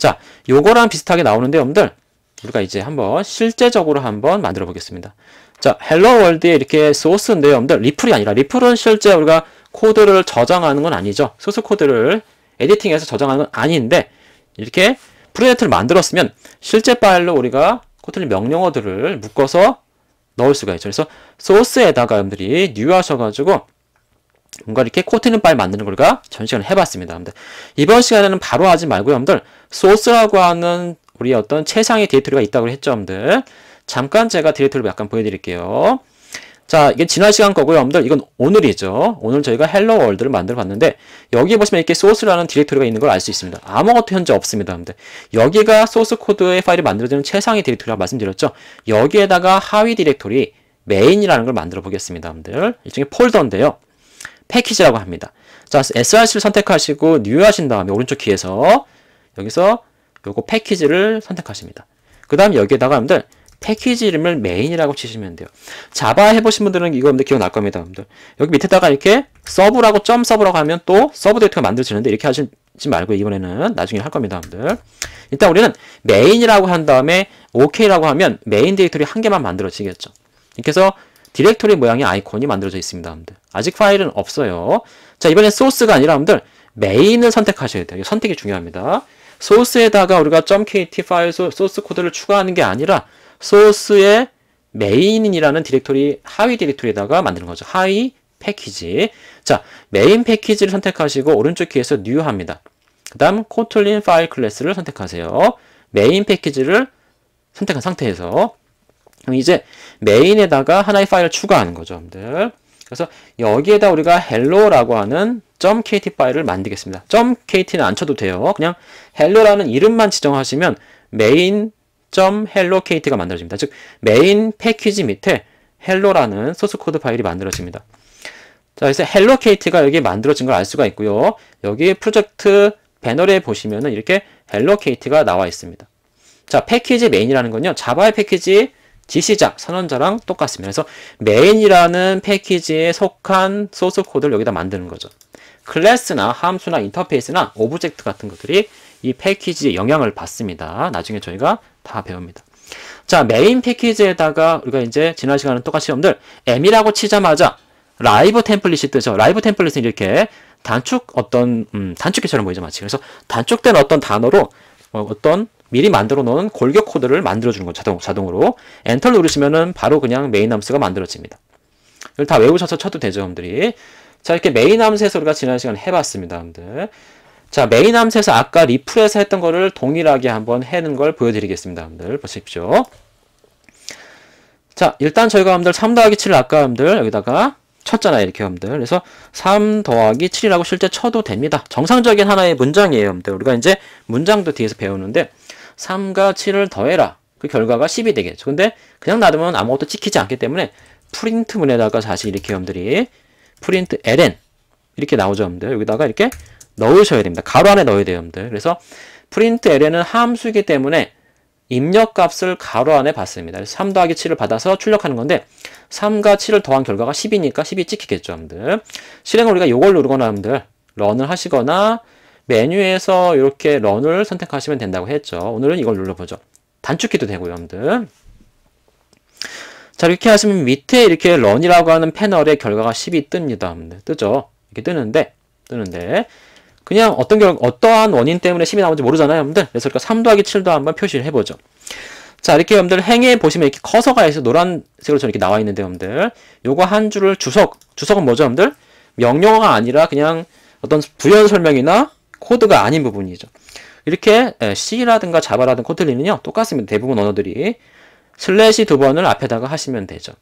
자, 요거랑 비슷하게 나오는데 여러분들 우리가 이제 한번 실제적으로 한번 만들어 보겠습니다. 자, 헬로 월드에 이렇게 소스인데요. 여러분들 리플이 아니라 리플은 실제 우리가 코드를 저장하는 건 아니죠. 소스 코드를 에디팅해서 저장하는 건 아닌데 이렇게 프로젝트를 만들었으면 실제 파일로 우리가 코틀린 명령어들을 묶어서 넣을 수가 있죠. 그래서 소스에다가 여러분들이 뉴 하셔가지고 뭔가 이렇게 코트는 빨리 만드는 걸까 전시간을 해봤습니다. 근데 이번 시간에는 바로 하지 말고요. 여러분들 소스라고 하는 우리 어떤 최상의 디렉토리가 있다고 했죠. 여러분들 잠깐 제가 디렉토리를 약간 보여드릴게요. 자 이게 지난 시간 거고요. 여러분들 이건 오늘이죠. 오늘 저희가 헬로 월드를 만들어 봤는데 여기 에 보시면 이렇게 소스라는 디렉토리가 있는 걸 알 수 있습니다. 아무것도 현재 없습니다. 근데 여기가 소스 코드의 파일이 만들어지는 최상의 디렉토리라고 말씀드렸죠. 여기에다가 하위 디렉토리 메인이라는 걸 만들어 보겠습니다. 여러분들 일종의 폴더인데요. 패키지라고 합니다. 자, SRC를 선택하시고 뉴 하신 다음에 오른쪽 키에서 여기서 요거 패키지를 선택하십니다. 그 다음 여기에다가 여러분들 패키지 이름을 메인이라고 치시면 돼요. 자바 해보신 분들은 이거 여러분들 기억날 겁니다. 여러분들. 여기 밑에다가 이렇게 서브라고 점 서브라고 하면 또 서브 데이터가 만들어지는데 이렇게 하시지 말고 이번에는 나중에 할 겁니다. 여러분들. 일단 우리는 메인이라고 한 다음에 OK라고 하면 메인 데이터리 한 개만 만들어지겠죠. 이렇게 해서 디렉토리 모양의 아이콘이 만들어져 있습니다. 여러분들. 아직 파일은 없어요. 자, 이번엔 소스가 아니라 여러분들 메인을 선택하셔야 돼요. 선택이 중요합니다. 소스에다가 우리가 .kt 파일 소스 코드를 추가하는 게 아니라 소스의 메인이라는 디렉토리 하위 디렉토리에다가 만드는 거죠. 하위 패키지. 자, 메인 패키지를 선택하시고 오른쪽 키에서 뉴 합니다. 그 다음 코틀린 파일 클래스를 선택하세요. 메인 패키지를 선택한 상태에서 그럼 이제 메인에다가 하나의 파일을 추가하는 거죠, 여러분들. 그래서 여기에다 우리가 hello라고 하는 .kt 파일을 만들겠습니다. .kt는 안 쳐도 돼요. 그냥 hello라는 이름만 지정하시면 메인 .hellokt가 만들어집니다. 즉 메인 패키지 밑에 hello라는 소스 코드 파일이 만들어집니다. 자, 그래서 hellokt가 여기 만들어진 걸 알 수가 있고요. 여기 프로젝트 배너에 보시면은 이렇게 hellokt가 나와 있습니다. 자, 패키지 메인이라는 건요. 자바의 패키지 지시자, 선언자랑 똑같습니다. 그래서 메인이라는 패키지에 속한 소스 코드를 여기다 만드는 거죠. 클래스나 함수나 인터페이스나 오브젝트 같은 것들이 이 패키지에 영향을 받습니다. 나중에 저희가 다 배웁니다. 자, 메인 패키지에다가 우리가 이제 지난 시간은 똑같이 여러분들 M이라고 치자마자 라이브 템플릿이 뜨죠. 라이브 템플릿은 이렇게 단축 어떤 음, 단축기처럼 보이죠, 마치. 그래서 단축된 어떤 단어로 어, 어떤 미리 만들어 놓은 골격 코드를 만들어 주는 거 자동, 자동으로 엔터를 누르시면은 바로 그냥 메인 함수가 만들어집니다. 이걸 다 외우셔서 쳐도 되죠, 여러분들이. 자, 이렇게 메인 함수에서 우리가 지난 시간에 해봤습니다, 여러분들. 자, 메인 함수에서 아까 리플에서 했던 거를 동일하게 한번 해는 걸 보여드리겠습니다, 여러분들. 보십시오. 자, 일단 저희가 여러분들 3 더하기 7을 아까 여러분들 여기다가 쳤잖아요, 이렇게 여러분들. 그래서 3 더하기 7이라고 실제 쳐도 됩니다. 정상적인 하나의 문장이에요, 여러분들. 우리가 이제 문장도 뒤에서 배우는데 3과 7을 더해라. 그 결과가 10이 되겠죠. 근데 그냥 놔두면 아무것도 찍히지 않기 때문에 프린트문에다가 다시 이렇게 여러분들이 프린트 ln 이렇게 나오죠, 여러분들. 여기다가 이렇게 넣으셔야 됩니다. 가로 안에 넣어야 돼요, 여러분들. 그래서 프린트 ln은 함수이기 때문에 입력값을 가로 안에 받습니다. 3 더하기 7을 받아서 출력하는 건데 3과 7을 더한 결과가 10이니까 10이 찍히겠죠, 여러분들. 실행을 우리가 이걸 누르거나 여러분들 런을 하시거나 메뉴에서 이렇게 런을 선택하시면 된다고 했죠. 오늘은 이걸 눌러보죠. 단축키도 되고요, 여러분들. 자, 이렇게 하시면 밑에 이렇게 런이라고 하는 패널의 결과가 10이 뜹니다. 여러분들. 뜨죠? 이렇게 뜨는데, 뜨는데, 그냥 어떤 결, 어떠한 원인 때문에 10이 나오는지 모르잖아요, 여러분들. 그래서 그러니까 3도하기 7도 한번 표시를 해보죠. 자, 이렇게 여러분들 행에 보시면 이렇게 커서가 해서 노란색으로 저렇게 나와 있는데, 여러분들. 요거 한 줄을 주석, 주석은 뭐죠, 여러분들? 명령어가 아니라 그냥 어떤 부연 설명이나 코드가 아닌 부분이죠. 이렇게 예, C라든가 자바라든 코틀린은요 똑같습니다. 대부분 언어들이 슬래시 두 번을 앞에다가 하시면 되죠.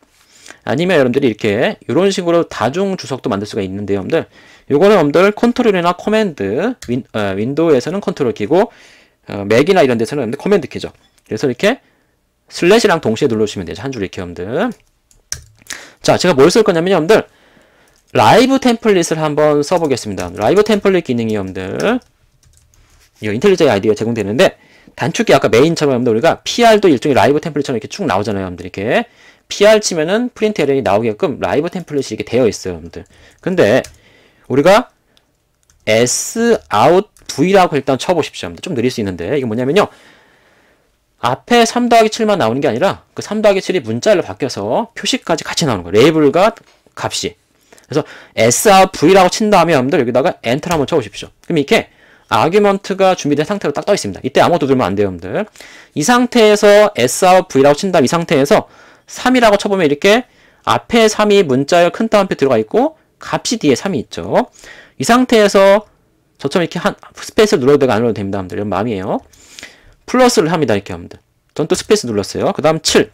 아니면 여러분들이 이렇게 이런 식으로 다중 주석도 만들 수가 있는데요, 여러분들. 요거는 여러분들 컨트롤이나 커맨드 윈, 어, 윈도우에서는 컨트롤 키고 어, 맥이나 이런 데서는 여러분들 커맨드 키죠. 그래서 이렇게 슬래시랑 동시에 눌러주시면 되죠. 한 줄 이렇게 여러분들. 자, 제가 뭘 쓸 거냐면요, 여러분들. 라이브 템플릿을 한번 써보겠습니다. 라이브 템플릿 기능이 여러분들 이 인텔리저의 아이디어 제공되는데 단축키 아까 메인처럼 여러분들 우리가 PR도 일종의 라이브 템플릿처럼 이렇게 쭉 나오잖아요. 여러분들 이렇게 PR 치면은 프린트 에런이 나오게끔 라이브 템플릿이 이렇게 되어 있어요. 여러분들 근데 우리가 s out v라고 일단 쳐보십시오. 여러분들. 좀 느릴 수 있는데 이게 뭐냐면요. 앞에 3 더하기 7만 나오는 게 아니라 그 3 더하기 7이 문자로 바뀌어서 표시까지 같이 나오는 거예요. 레이블과 값이 그래서 SRV라고 친다면 음 여러분들 여기다가 엔터를 한번 쳐보십시오. 그럼 이렇게 아규먼트가 준비된 상태로 딱 떠 있습니다. 이때 아무것도 들면 안 돼요, 여러분들. 이 상태에서 SRV라고 친다음이 상태에서 3이라고 쳐보면 이렇게 앞에 3이 문자열 큰 따옴표 들어가 있고 값이 뒤에 3이 있죠. 이 상태에서 저처럼 이렇게 한 스페이스를 눌러도 되고 안 눌러도 됩니다. 여러분들 이런 마음이에요. 플러스를 합니다. 이렇게 여러분들. 전 또 스페이스 눌렀어요. 그 다음 7.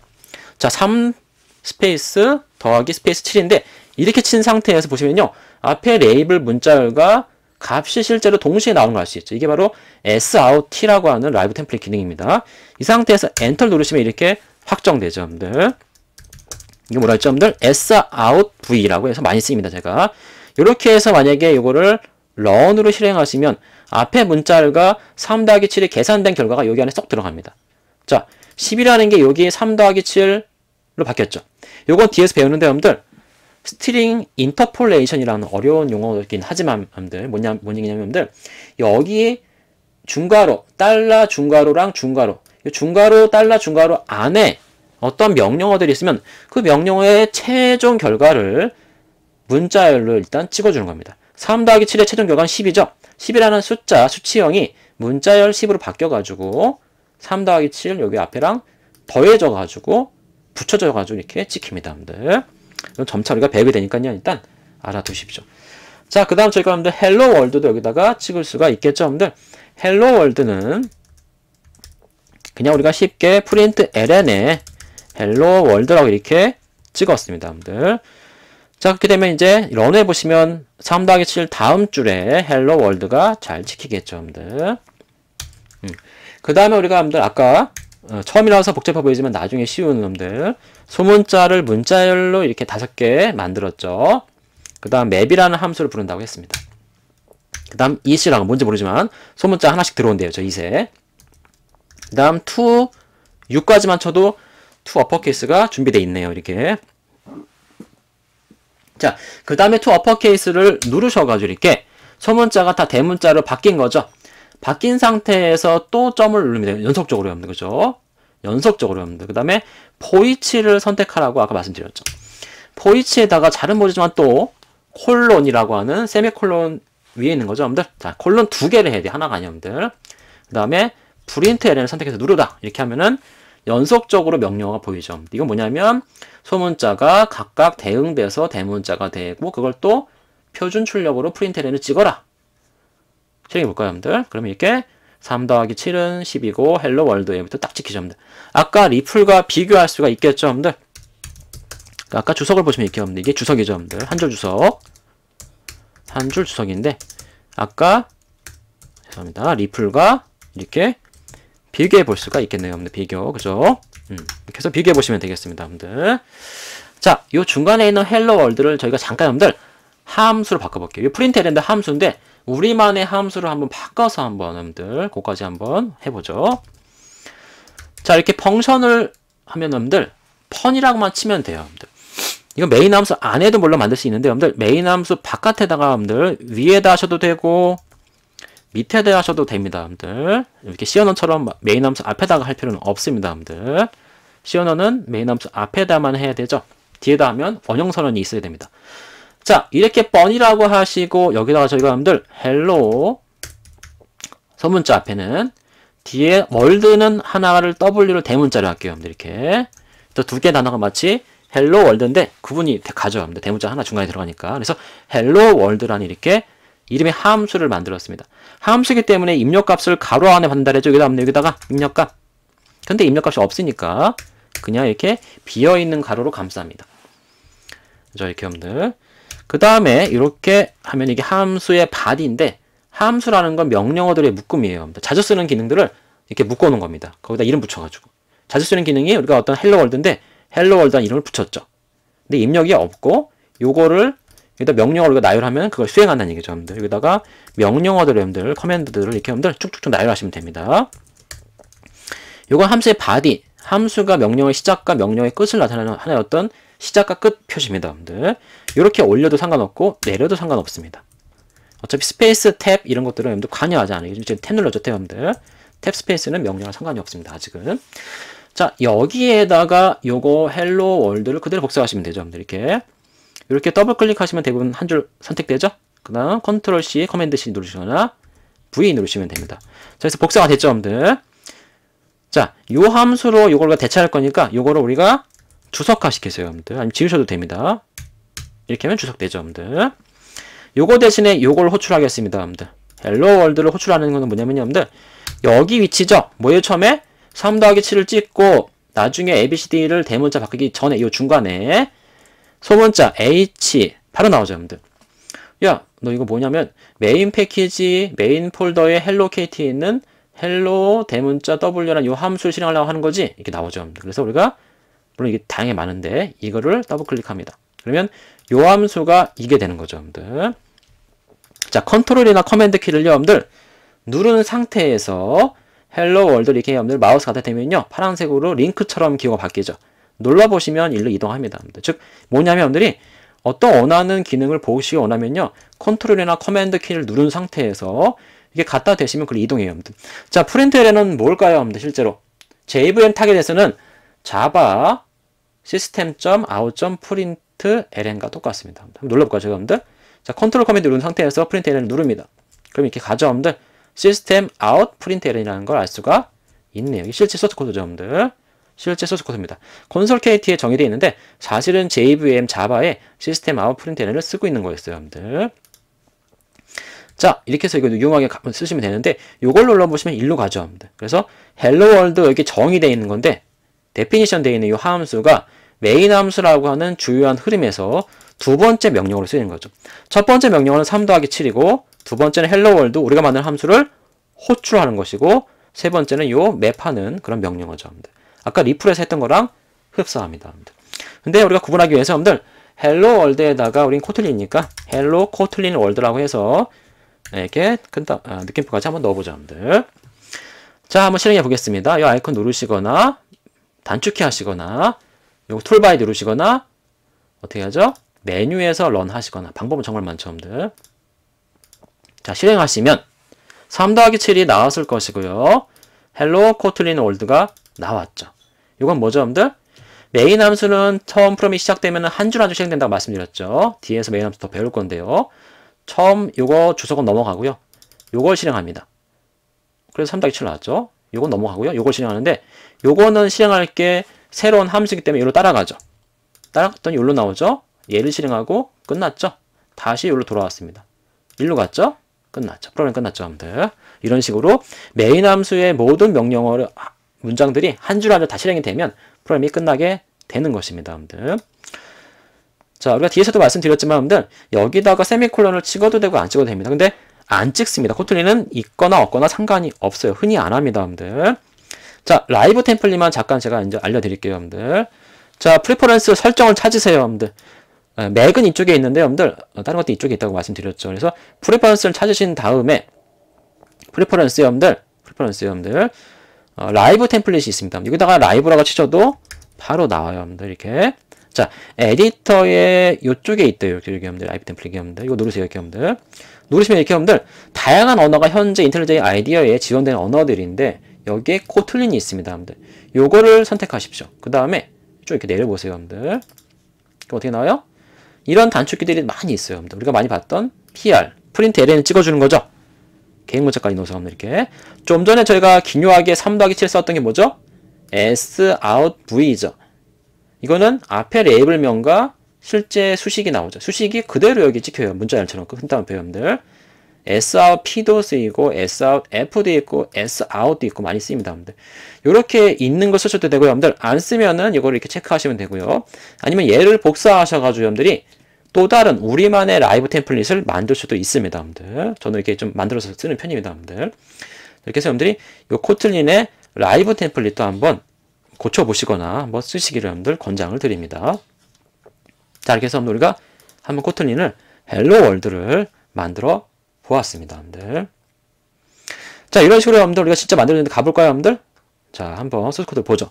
자, 3 스페이스 더하기 스페이스 7인데 이렇게 친 상태에서 보시면요. 앞에 레이블 문자열과 값이 실제로 동시에 나오는 걸 알 수 있죠. 이게 바로 SOUT라고 하는 라이브 템플릿 기능입니다. 이 상태에서 엔터를 누르시면 이렇게 확정되죠, 여러분들. 이게 뭐라 했죠, 여러분들? SOUTV라고 해서 많이 쓰입니다, 제가. 이렇게 해서 만약에 이거를 런으로 실행하시면 앞에 문자열과 3 더하기 7이 계산된 결과가 여기 안에 쏙 들어갑니다. 자, 10이라는 게 여기 에3 더하기 7, 로 바뀌었죠. 요건 뒤에서 배우는데 여러분들 스트링 인터폴레이션이라는 어려운 용어긴 하지만 여러분들 뭐냐 뭐냐면 여러분들 여기에 중괄호 달러 중괄호랑 중괄호 중괄호 달러 중괄호 안에 어떤 명령어들이 있으면 그 명령어의 최종 결과를 문자열로 일단 찍어주는 겁니다. 3 더하기 7의 최종 결과는 10이죠. 10이라는 숫자, 수치형이 문자열 10으로 바뀌어가지고 3 더하기 7 여기 앞에랑 더해져가지고 붙여져가지고 이렇게 찍힙니다, 여러분들. 그럼 점차 우리가 배우게 되니까요, 일단 알아두십시오. 자, 그 다음 저희가 여러분들 헬로 월드도 여기다가 찍을 수가 있겠죠, 여러분들. 헬로 월드는 그냥 우리가 쉽게 프린트 ln에 헬로 월드라고 이렇게 찍었습니다, 여러분들. 자, 그렇게 되면 이제 런에 보시면 3 더하기 7 다음 줄에 헬로 월드가 잘 찍히겠죠, 여러분들. 음. 그 다음에 우리가 여러분들 아까 어, 처음이라서 복잡해 보이지만 나중에 쉬운 놈들. 소문자를 문자열로 이렇게 다섯 개 만들었죠. 그 다음 맵이라는 함수를 부른다고 했습니다. 그 다음 이씨랑 뭔지 모르지만 소문자 하나씩 들어온대요. 저이세그 다음 2, 6까지만 쳐도 2 어퍼케이스가 준비되어 있네요. 이렇게. 자, 그 다음에 2 어퍼케이스를 누르셔가지고 이렇게 소문자가 다 대문자로 바뀐 거죠. 바뀐 상태에서 또 점을 누르면 돼요. 연속적으로 해야 합 그죠? 연속적으로 해야 합니그 다음에 포이치를 선택하라고 아까 말씀드렸죠. 포이치에다가 잘은 모르지만 또 콜론이라고 하는 세미콜론 위에 있는 거죠, 여러분들. 자, 콜론 두 개를 해야 돼. 하나가 아니야, 여러분들. 그 다음에 프린트 LN을 선택해서 누르다. 이렇게 하면은 연속적으로 명령어가 보이죠. 이건 뭐냐면 소문자가 각각 대응돼서 대문자가 되고 그걸 또 표준 출력으로 프린트 LN을 찍어라. 실행해 볼까요, 여러분들? 그럼 이렇게 3 더하기 7은 10이고 헬로 월드 얘부터 딱찍키죠 여러분들. 아까 리플과 비교할 수가 있겠죠, 여러분들? 그러니까 아까 주석을 보시면 이렇게 없는분 이게 주석이죠, 여러분들. 한 줄 주석. 한 줄 주석인데 아까 죄송합니다. 리플과 이렇게 비교해 볼 수가 있겠네요, 여러분들. 비교. 그죠? 음, 이렇게 해서 비교해 보시면 되겠습니다, 여러분들. 자, 요 중간에 있는 헬로 월드를 저희가 잠깐 여러분들 함수로 바꿔볼게요. 프린트 에랜드 함수인데 우리만의 함수를 한번 바꿔서 한번 여러분들 그거까지 한번 해보죠. 자 이렇게 펑션을 하면 여러분들 펀이라고만 치면 돼요. 여러분들. 이건 메인 함수 안에도 물론 만들 수 있는데 여러분들 메인 함수 바깥에다가 여러분들 위에다 하셔도 되고 밑에다 하셔도 됩니다. 여러분들 이렇게 시어너처럼 메인 함수 앞에다가 할 필요는 없습니다. 여러분들 시어너는 메인 함수 앞에다만 해야 되죠. 뒤에다 하면 원형선언이 있어야 됩니다. 자, 이렇게 번이라고 하시고 여기다가 저희가 여러분들 h e l 문자 앞에는 뒤에 월드는 하나를 W로 대문자로 할게요. 여러분들 이렇게 또 두 개 단어가 마치 헬로 월드인데 구분이 가져 여러분들 대문자 하나 중간에 들어가니까 그래서 헬로 월드란 이렇게 이름의 함수를 만들었습니다. 함수이기 때문에 입력값을 가로 안에 반달해줘. 여기다 여기다가 입력값. 근데 입력값이 없으니까 그냥 이렇게 비어있는 가로로 감쌉니다. 그 이렇게 여러분들 그 다음에 이렇게 하면 이게 함수의 바디인데 함수라는 건 명령어들의 묶음이에요. 자주 쓰는 기능들을 이렇게 묶어놓은 겁니다. 거기다 이름 붙여가지고. 자주 쓰는 기능이 우리가 어떤 헬로월드인데 헬로월드란 이름을 붙였죠. 근데 입력이 없고 요거를 여기다 명령어를 나열하면 그걸 수행한다는 얘기죠. 여러분들. 여기다가 명령어들 여러분들 커맨드들을 이렇게 여러분들 쭉쭉쭉 나열하시면 됩니다. 요건 함수의 바디, 함수가 명령의 시작과 명령의 끝을 나타내는 하나의 어떤 시작과 끝 표시입니다, 여러분들. 이렇게 올려도 상관없고 내려도 상관없습니다. 어차피 스페이스 탭 이런 것들은 여러분들 관여하지 않아요. 지금 탭 눌렀죠, 탭 여러분들. 탭 스페이스는 명령할 상관이 없습니다, 아직은. 자, 여기에다가 요거 헬로 월드를 그대로 복사하시면 되죠, 여러분들. 이렇게. 이렇게 더블 클릭하시면 대부분 한 줄 선택되죠? 그 다음 컨트롤 C, 커맨드 C 누르시거나 V 누르시면 됩니다. 자, 그래서 복사가 됐죠, 여러분들. 자, 요 함수로 요걸 대체할 거니까 요거를 우리가 주석화 시키세요, 여러분들. 아니면 지우셔도 됩니다. 이렇게 하면 주석되죠, 여러분들. 요거 대신에 요걸 호출하겠습니다, 여러분들. 헬로 월드를 호출하는 건 뭐냐면요, 여러분들. 여기 위치죠. 뭐예요, 처음에? 3 더하기 7을 찍고 나중에 ABCD를 대문자 바꾸기 전에 요 중간에 소문자 H 바로 나오죠, 여러분들. 야, 너 이거 뭐냐면 메인 패키지 메인 폴더에 헬로 k t 있는 헬로 대문자 W라는 요 함수를 실행하려고 하는 거지. 이렇게 나오죠, 여러분들. 그래서 우리가 물론 이게 다양히 많은데 이거를 더블 클릭합니다. 그러면 요 함수가 이게 되는 거죠, 여러분들. 자, 컨트롤이나 커맨드 키를 여러분들 누른 상태에서 헬로 월드 이렇게 여러분들 마우스 갖다 대면요 파란색으로 링크처럼 기호가 바뀌죠. 눌러 보시면 일로 이동합니다. 여러분들. 즉 뭐냐면 여러분들이 어떤 원하는 기능을 보시기 원하면요 컨트롤이나 커맨드 키를 누른 상태에서 이게 갖다 대시면 그걸 이동해요. 여러분들. 자, 프린트L에는 뭘까요, 여러분들 실제로? JVM 타겟에서는 자바 system.out.print ln과 똑같습니다. 한번 눌러볼까요, 제가 여러분들? 자, 컨트롤 커맨드 누른 상태에서 print ln을 누릅니다. 그럼 이렇게 가져 여러분들? system out print ln이라는 걸 알 수가 있네요. 이게 실제 소스 코드죠, 여러분들? 실제 소스 코드입니다. 건설 KT에 정의되어 있는데 사실은 JVM 자바에 system out print ln을 쓰고 있는 거였어요, 여러분들. 자 이렇게 해서 이거 유용하게 쓰시면 되는데 이걸 눌러보시면 일로 가죠 여러분들. 그래서 헬로 월드 여기 정의되어 있는 건데 데피니션 되어 있는 이 함수가 메인 함수라고 하는 주요한 흐름에서 두 번째 명령으로 쓰이는 거죠. 첫 번째 명령어는 3 더하기 7이고 두 번째는 헬로 월드 우리가 만든 함수를 호출하는 것이고 세 번째는 요 맵하는 그런 명령어죠. 아까 리플에서 했던 거랑 흡사합니다. 근데 우리가 구분하기 위해서 여러분들 헬로 월드에다가 우린 코틀린이니까 헬로 코틀린 월드라고 해서 이렇게 큰따, 아, 느낌표까지 한번 넣어보자 여러분들. 자 한번 실행해 보겠습니다. 이 아이콘 누르시거나 단축키 하시거나 요 툴바에 누르시거나 어떻게 하죠? 메뉴에서 런 하시거나 방법은 정말 많죠, 여러분들. 자, 실행하시면 3 더하기 7이 나왔을 것이고요. 헬로 코틀린 월드가 나왔죠. 이건 뭐죠, 여러분들? 메인 함수는 처음 프롬이 시작되면 한줄 한 줄 실행된다고 말씀드렸죠. 뒤에서 메인 함수 더 배울 건데요. 처음 이거 주소건 넘어가고요. 이걸 실행합니다. 그래서 3 더하기 7 나왔죠. 요건 넘어가고요. 요걸 실행하는데 요거는 실행할 게 새로운 함수이기 때문에 요로 따라가죠. 따라갔더니 요로 나오죠. 얘를 실행하고 끝났죠. 다시 요로 돌아왔습니다. 일로 갔죠. 끝났죠. 프로그램 끝났죠, 여러분들. 이런 식으로 메인 함수의 모든 명령어를 아, 문장들이 한 줄 한 줄 다 실행이 되면 프로그램이 끝나게 되는 것입니다, 여러분들. 자, 우리가 뒤에서도 말씀드렸지만 여러분들 여기다가 세미콜론을 찍어도 되고 안 찍어도 됩니다. 근데 안 찍습니다. 코틀리는 있거나 없거나 상관이 없어요. 흔히 안 합니다, 여러분들. 자, 라이브 템플릿만 잠깐 제가 이제 알려드릴게요, 여러분들. 자, 프리퍼런스 설정을 찾으세요, 여러분들. 어, 맥은 이쪽에 있는데 여러분들 어, 다른 것도 이쪽에 있다고 말씀드렸죠. 그래서 프리퍼런스를 찾으신 다음에 프리퍼런스 여러분들 프리퍼런스 여러분들 어, 라이브 템플릿이 있습니다. 여기다가 라이브라고 치셔도 바로 나와요, 여러분들 이렇게. 자, 에디터의 이쪽에 있대요. 여기 여러분들 라이브 템플릿 여러분들 이거 누르세요, 여러분들. 누르시면 이렇게 여러분들 다양한 언어가 현재 인텔리제이 아이디어에 지원되는 언어들인데 여기에 코틀린이 있습니다. 여러분들 요거를 선택하십시오. 그 다음에 좀 이렇게 내려보세요. 여러분들 그럼 어떻게 나와요? 이런 단축키들이 많이 있어요. 여러분들 우리가 많이 봤던 PR, 프린트 LN을 찍어주는 거죠. 개인 문자까지 넣어서 여러분들 이렇게 좀 전에 저희가 기묘하게 3 더하기 7 썼던 게 뭐죠? S, out, V죠. 이거는 앞에 레이블명과 실제 수식이 나오죠. 수식이 그대로 여기 찍혀요. 문자열처럼 흔다운 표현들. s out p도 쓰이고 s out 도 있고 s out도 있고 많이 쓰입니다. 여러분들. 이렇게 있는 거 쓰셔도 되고요. 여러분들 안 쓰면은 이걸 이렇게 체크하시면 되고요. 아니면 얘를 복사하셔가지고 여러분들이 또 다른 우리만의 라이브 템플릿을 만들 수도 있습니다. 여러분들. 저는 이렇게 좀 만들어서 쓰는 편입니다. 여러분들. 이렇게 해서 여러분들이 이 코틀린의 라이브 템플릿도 한번 고쳐보시거나 한번 쓰시기를 여러분들 권장을 드립니다. 자 이렇게 해서 우리가 한번 코틀린을 헬로 월드를 만들어 보았습니다. 여러분들. 자 이런 식으로 여러분들 우리가 진짜 만들었는데 가볼까요 여러분들? 자 한번 소스 코드를 보죠.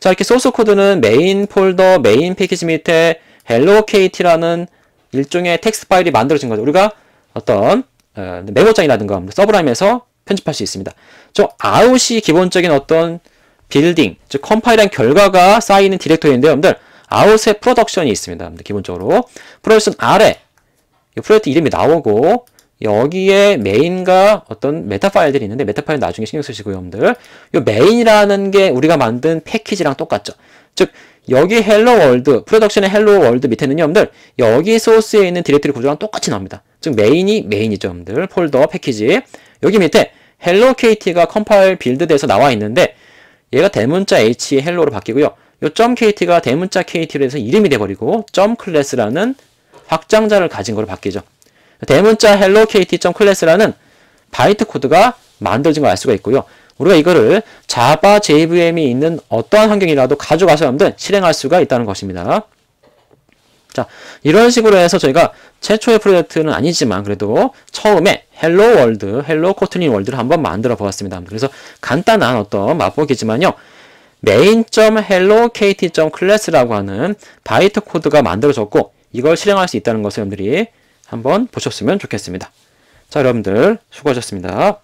자 이렇게 소스 코드는 메인 폴더 메인 패키지 밑에 헬로 l k t 라는 일종의 텍스트 파일이 만들어진 거죠. 우리가 어떤 어, 메모장이라든가 뭐 서브라임에서 편집할 수 있습니다. 저 out이 기본적인 어떤 빌딩, 즉 컴파일한 결과가 쌓이는 디렉토리인데요. 여러분들 아웃의 프로덕션이 있습니다. 기본적으로 프로덕션 아래 이 프로젝트 이름이 나오고 여기에 메인과 어떤 메타 파일들이 있는데 메타 파일 나중에 신경 쓰시고 요 여러분들 이 메인이라는 게 우리가 만든 패키지랑 똑같죠. 즉 여기 헬로 월드 프로덕션의 헬로 월드 밑에는 요 여러분들 여기 소스에 있는 디렉터리 구조랑 똑같이 나옵니다. 즉 메인이 메인이죠 여러분들 폴더 패키지 여기 밑에 헬로 KT가 컴파일 빌드돼서 나와 있는데 얘가 대문자 h 헬로로 바뀌고요. 요 .KT가 대문자 KT로 해서 이름이 돼버리고 점 .클래스라는 확장자를 가진 걸로 바뀌죠. 대문자 hello kt.클래스라는 바이트 코드가 만들어진 걸 알 수가 있고요. 우리가 이거를 자바 JVM이 있는 어떠한 환경이라도 가져가서 하면 실행할 수가 있다는 것입니다. 자, 이런 식으로 해서 저희가 최초의 프로젝트는 아니지만 그래도 처음에 헬로 월드, 헬로 코트니 월드를 한번 만들어 보았습니다. 그래서 간단한 어떤 맛보기지만요. main.hellokt.class라고 하는 바이트 코드가 만들어졌고 이걸 실행할 수 있다는 것을 여러분들이 한번 보셨으면 좋겠습니다. 자 여러분들 수고하셨습니다.